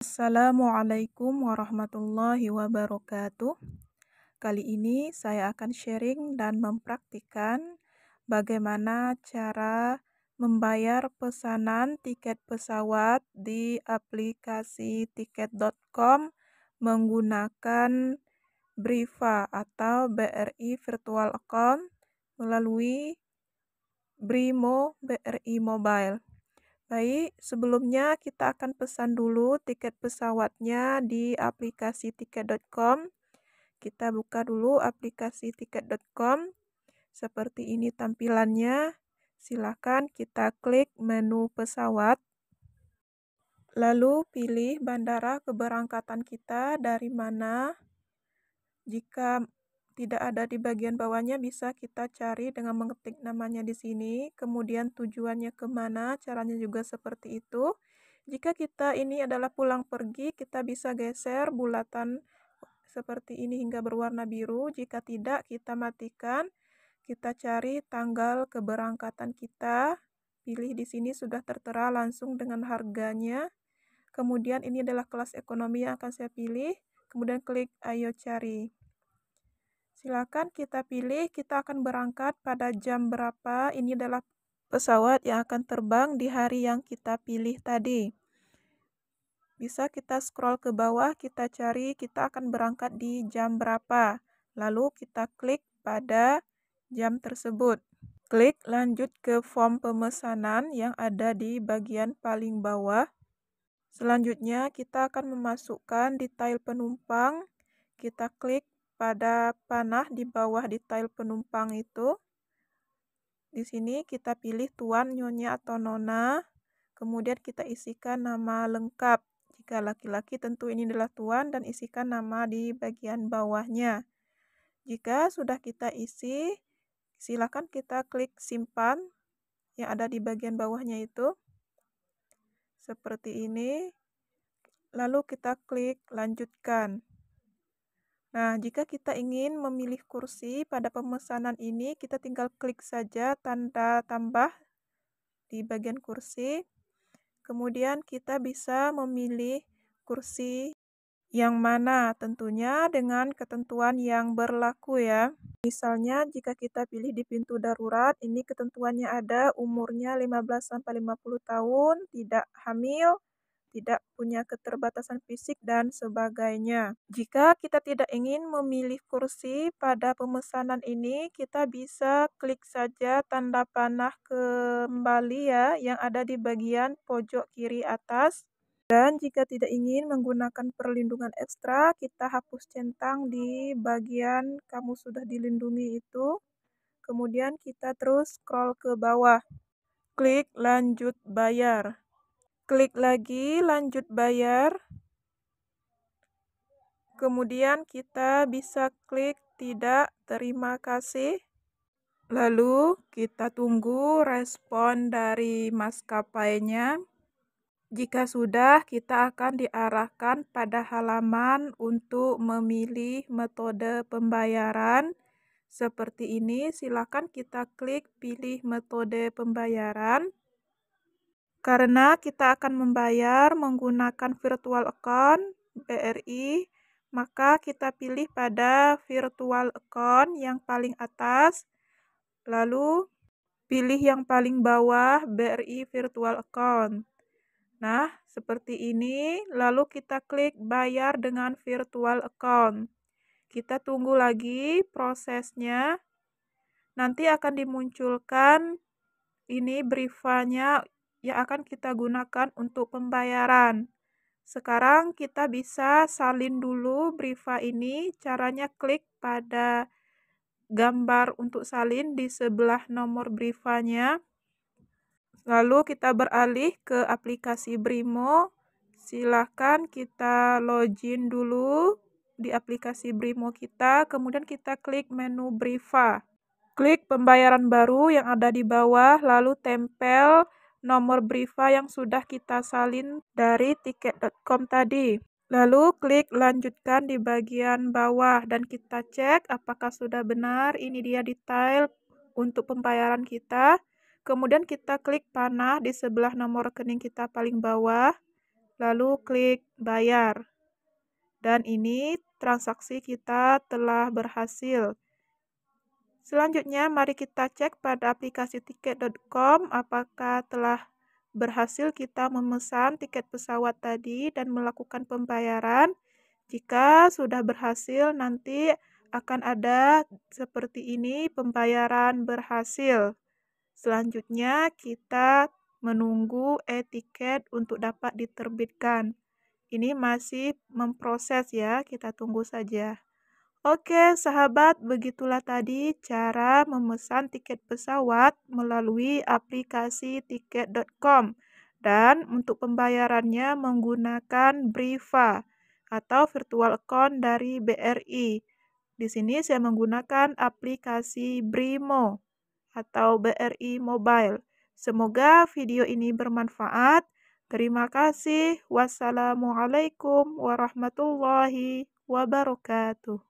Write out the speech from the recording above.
Assalamualaikum warahmatullahi wabarakatuh. Kali ini saya akan sharing dan mempraktikkan bagaimana cara membayar pesanan tiket pesawat di aplikasi tiket.com menggunakan BRIVA atau BRI Virtual Account melalui BRIMO BRI Mobile. Baik, sebelumnya kita akan pesan dulu tiket pesawatnya di aplikasi tiket.com. Kita buka dulu aplikasi tiket.com. Seperti ini tampilannya. Silakan kita klik menu pesawat. Lalu pilih bandara keberangkatan kita dari mana. Jika tidak ada di bagian bawahnya bisa kita cari dengan mengetik namanya di sini, kemudian tujuannya kemana, caranya juga seperti itu. Jika kita ini adalah pulang pergi, kita bisa geser bulatan seperti ini hingga berwarna biru. Jika tidak, kita matikan. Kita cari tanggal keberangkatan kita. Pilih di sini sudah tertera langsung dengan harganya. Kemudian ini adalah kelas ekonomi yang akan saya pilih. Kemudian klik ayo cari. Silakan kita pilih, kita akan berangkat pada jam berapa. Ini adalah pesawat yang akan terbang di hari yang kita pilih tadi. Bisa kita scroll ke bawah, kita cari kita akan berangkat di jam berapa. Lalu kita klik pada jam tersebut. Klik lanjut ke form pemesanan yang ada di bagian paling bawah. Selanjutnya, kita akan memasukkan detail penumpang. Kita klik pada panah di bawah detail penumpang itu. Di sini kita pilih tuan, nyonya, atau nona. Kemudian kita isikan nama lengkap. Jika laki-laki tentu ini adalah tuan dan isikan nama di bagian bawahnya. Jika sudah kita isi, silakan kita klik simpan yang ada di bagian bawahnya itu. Seperti ini. Lalu kita klik lanjutkan. Nah, jika kita ingin memilih kursi pada pemesanan ini, kita tinggal klik saja tanda tambah di bagian kursi. Kemudian kita bisa memilih kursi yang mana tentunya dengan ketentuan yang berlaku ya. Misalnya jika kita pilih di pintu darurat, ini ketentuannya ada umurnya 15 50 tahun, tidak hamil, tidak punya keterbatasan fisik dan sebagainya. Jika kita tidak ingin memilih kursi pada pemesanan ini, kita bisa klik saja tanda panah kembali ya yang ada di bagian pojok kiri atas. Dan jika tidak ingin menggunakan perlindungan ekstra, kita hapus centang di bagian kamu sudah dilindungi itu. Kemudian kita terus scroll ke bawah. Klik lanjut bayar. Klik lagi lanjut bayar. Kemudian kita bisa klik tidak terima kasih. Lalu kita tunggu respon dari maskapainya. Jika sudah, kita akan diarahkan pada halaman untuk memilih metode pembayaran. Seperti ini, silakan kita klik pilih metode pembayaran karena kita akan membayar menggunakan virtual account BRI, maka kita pilih pada virtual account yang paling atas, lalu pilih yang paling bawah BRI virtual account. Nah, seperti ini, lalu kita klik bayar dengan virtual account. Kita tunggu lagi prosesnya. Nanti akan dimunculkan ini briefanya yang akan kita gunakan untuk pembayaran. Sekarang kita bisa salin dulu Briva ini. Caranya klik pada gambar untuk salin di sebelah nomor Brivanya. Lalu kita beralih ke aplikasi Brimo. Silahkan kita login dulu di aplikasi Brimo kita, kemudian kita klik menu Briva. Klik pembayaran baru yang ada di bawah, lalu tempel nomor Briva yang sudah kita salin dari tiket.com tadi. Lalu klik lanjutkan di bagian bawah dan kita cek apakah sudah benar. Ini dia detail untuk pembayaran kita. Kemudian kita klik panah di sebelah nomor rekening kita paling bawah. Lalu klik bayar. Dan ini transaksi kita telah berhasil. Selanjutnya, mari kita cek pada aplikasi tiket.com apakah telah berhasil kita memesan tiket pesawat tadi dan melakukan pembayaran. Jika sudah berhasil, nanti akan ada seperti ini pembayaran berhasil. Selanjutnya, kita menunggu e-tiket untuk dapat diterbitkan. Ini masih memproses ya, kita tunggu saja. Oke, sahabat, begitulah tadi cara memesan tiket pesawat melalui aplikasi tiket.com dan untuk pembayarannya menggunakan Briva atau virtual account dari BRI. Di sini saya menggunakan aplikasi Brimo atau BRI Mobile. Semoga video ini bermanfaat. Terima kasih. Wassalamualaikum warahmatullahi wabarakatuh.